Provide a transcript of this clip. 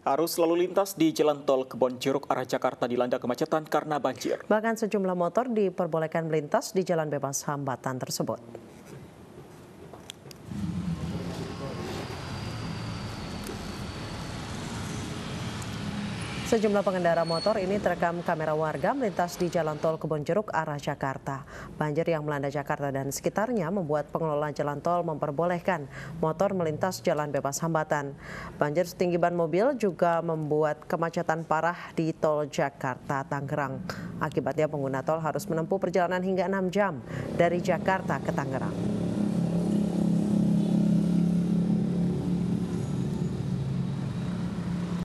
Arus lalu lintas di jalan tol Kebon Jeruk arah Jakarta dilanda kemacetan karena banjir. Bahkan sejumlah motor diperbolehkan melintas di jalan bebas hambatan tersebut. Sejumlah pengendara motor ini terekam kamera warga melintas di jalan tol Kebon Jeruk arah Jakarta. Banjir yang melanda Jakarta dan sekitarnya membuat pengelola jalan tol memperbolehkan motor melintas jalan bebas hambatan. Banjir setinggi ban mobil juga membuat kemacetan parah di tol Jakarta Tangerang. Akibatnya pengguna tol harus menempuh perjalanan hingga 6 jam dari Jakarta ke Tangerang.